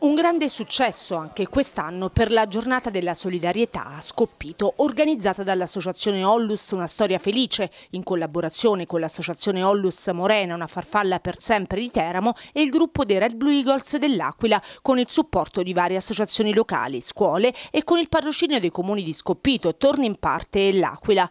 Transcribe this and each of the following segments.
Un grande successo anche quest'anno per la giornata della solidarietà a Scoppito, organizzata dall'associazione Ollus Una Storia Felice, in collaborazione con l'associazione Ollus Morena, una farfalla per sempre di Teramo e il gruppo dei Red Blue Eagles dell'Aquila, con il supporto di varie associazioni locali, scuole e con il patrocinio dei comuni di Scoppito, Torni in Parte e L'Aquila.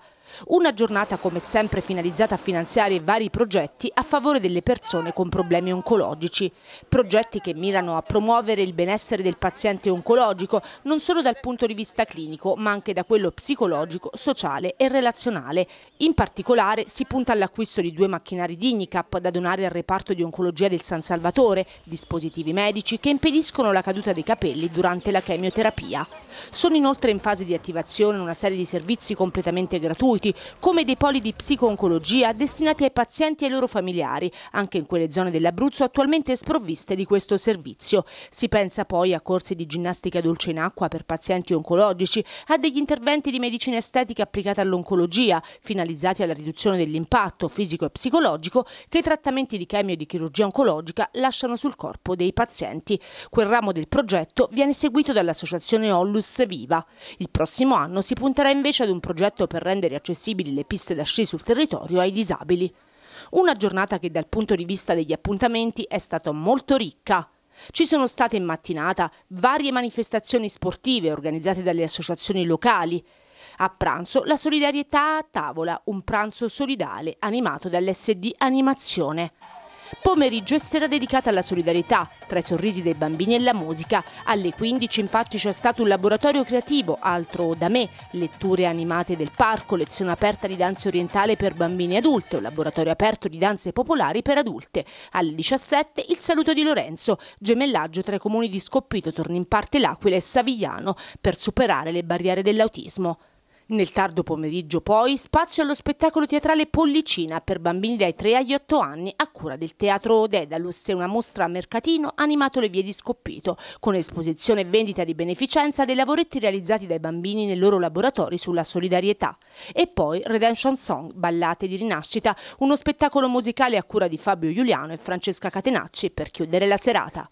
Una giornata come sempre finalizzata a finanziare vari progetti a favore delle persone con problemi oncologici. Progetti che mirano a promuovere il benessere del paziente oncologico non solo dal punto di vista clinico ma anche da quello psicologico, sociale e relazionale. In particolare si punta all'acquisto di due macchinari di Dignicap da donare al reparto di oncologia del San Salvatore, dispositivi medici che impediscono la caduta dei capelli durante la chemioterapia. Sono inoltre in fase di attivazione una serie di servizi completamente gratuiti gratuiti, come dei poli di psico-oncologia destinati ai pazienti e ai loro familiari, anche in quelle zone dell'Abruzzo attualmente sprovviste di questo servizio. Si pensa poi a corsi di ginnastica dolce in acqua per pazienti oncologici, a degli interventi di medicina estetica applicata all'oncologia, finalizzati alla riduzione dell'impatto fisico e psicologico che i trattamenti di chemio e di chirurgia oncologica lasciano sul corpo dei pazienti. Quel ramo del progetto viene seguito dall'associazione Ollus Viva. Il prossimo anno si punterà invece ad un progetto per rendere accessibile accessibili le piste da d'ascesa sul territorio ai disabili. Una giornata che dal punto di vista degli appuntamenti è stata molto ricca. Ci sono state in mattinata varie manifestazioni sportive organizzate dalle associazioni locali. A pranzo la solidarietà a tavola, un pranzo solidale animato dall'SD Animazione. Pomeriggio e sera dedicata alla solidarietà, tra i sorrisi dei bambini e la musica. Alle 15 infatti c'è stato un laboratorio creativo, altro da me, letture animate del parco, lezione aperta di danza orientale per bambini e adulte, un laboratorio aperto di danze popolari per adulte. Alle 17 il saluto di Lorenzo, gemellaggio tra i comuni di Scoppito, in parte L'Aquila e Savigliano per superare le barriere dell'autismo. Nel tardo pomeriggio poi spazio allo spettacolo teatrale Pollicina per bambini dai 3 agli 8 anni a cura del Teatro Dedalus e una mostra a mercatino animato le vie di Scoppito con esposizione e vendita di beneficenza dei lavoretti realizzati dai bambini nei loro laboratori sulla solidarietà. E poi Redemption Song, ballate di rinascita, uno spettacolo musicale a cura di Fabio Giuliano e Francesca Catenacci per chiudere la serata.